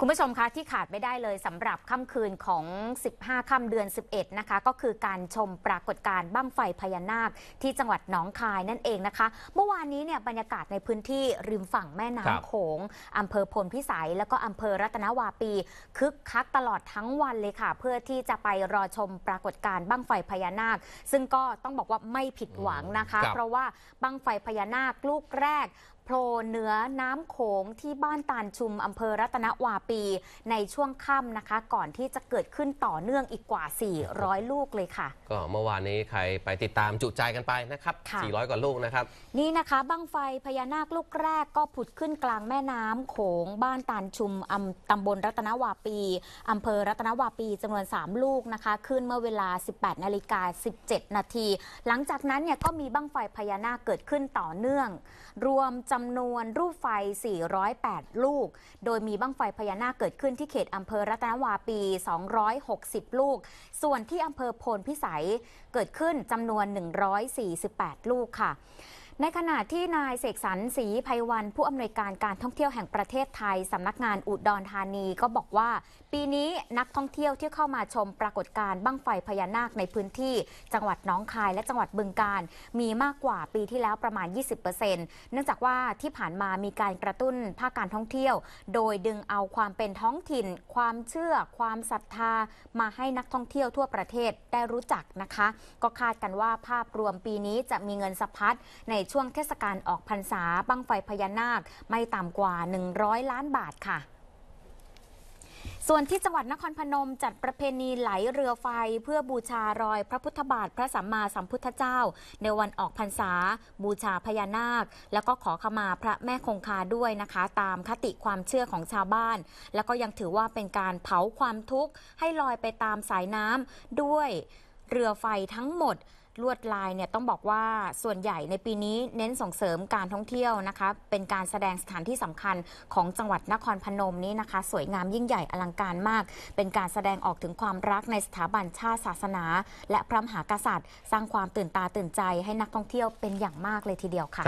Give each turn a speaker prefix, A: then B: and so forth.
A: คุณผู้ชมคะที่ขาดไม่ได้เลยสำหรับค่ำคืนของ 15ค่ำเดือน11นะคะก็คือการชมปรากฏการณ์บั้งไฟพญานาค ที่จังหวัดหนองคายนั่นเองนะคะ เมื่อวานนี้เนี่ยบรรยากาศในพื้นที่ริมฝั่งแม่น้ำโขงอำเภอพลพิสัย แล้วก็อำเภอรัตนวาปี คึกคักตลอดทั้งวันเลยค่ะ เพื่อที่จะไปรอชมปรากฏการณ์บั้งไฟพญานาค ซึ่งก็ต้องบอกว่าไม่ผิดหวังนะคะคเพราะว่าบั้งไฟพญานาคลูกแรกโผล่เหนือน้ำโขงที่บ้านตานชุมอำเภอรัตนวาปีในช่วงค่ำนะคะ ก่อนที่จะเกิดขึ้นต่อเนื่องอีกกว่า 400 ลูกเลยค่ะ ก็เมื่อวานนี้ใครไปติดตามจุใจกันไปนะครับ400 กว่าลูกนะครับ นี่นะคะบ้างไฟพญานาคลูกแรกก็ผุดขึ้นกลางแม่น้ำโขงบ้านตานชุมอตำบลรัตนวาปีอำเภอรัตนวาปีจำนวน 3 ลูกนะคะ ขึ้นเมื่อเวลา 18นาฬิกา17นาทีหลังจากนั้นเนี่ยก็มีบ้างไฟพญานาคเกิดขึ้นต่อเนื่อง รวมจำนวนรูปไฟ 408 ลูก โดยมีบ้างไฟพญานาคเกิดขึ้นที่เขตอำเภอรัตนวาปี 260 ลูก ส่วนที่อำเภอโพนพิสัยเกิดขึ้นจำนวน 148 ลูกค่ะในขณะที่นายเสกสรรศรีภัยวัน ผู้อำนวยการการท่องเที่ยวแห่งประเทศไทยสำนักงานอุดรธานีก็บอกว่า ปีนี้นักท่องเที่ยวที่เข้ามาชมปรากฏการณ์บั้งไฟพญานาคในพื้นที่จังหวัดน้องคาย และจังหวัดบึงการมีมากกว่าปีที่แล้วประมาณ 20%เนื่องจากว่าที่ผ่านมามีการกระตุ้นภาคการท่องเที่ยว โดยดึงเอาความเป็นท้องถิ่น ความเชื่อความศรัทธามาให้นักท่องเที่ยวทั่วประเทศได้รู้จักนะคะ ก็คาดกันว่าภาพรวมปีนี้จะมีเงินสะพัดในช่วงเทศกาลออกพรรษาบังไฟพญานาคไม่ต่ำกว่า 100 ล้านบาทค่ะ ส่วนที่จังหวัดนครพนมจัดประเพณีไหลเรือไฟเพื่อบูชารอยพระพุทธบาทพระสัมมาสัมพุทธเจ้า ในวันออกพรรษาบูชาพญานาค แล้วก็ขอขมาพระแม่คงคาด้วยนะคะตามคติความเชื่อของชาวบ้าน แล้วก็ยังถือว่าเป็นการเผาความทุกข์ให้ลอยไปตามสายน้ำด้วยเรือไฟทั้งหมดลวดลายเนี่ยต้องบอกว่าส่วนใหญ่ในปีนี้เน้นส่งเสริมการท่องเที่ยวนะคะเป็นการแสดงสถานที่สำคัญของจังหวัดนครพนมนี้นะคะ สวยงามยิ่งใหญ่อลังการมาก เป็นการแสดงออกถึงความรักในสถาบันชาติศาสนา และพระมหากษัตริย์ สร้างความตื่นตาตื่นใจ ให้นักท่องเที่ยวเป็นอย่างมากเลยทีเดียวค่ะ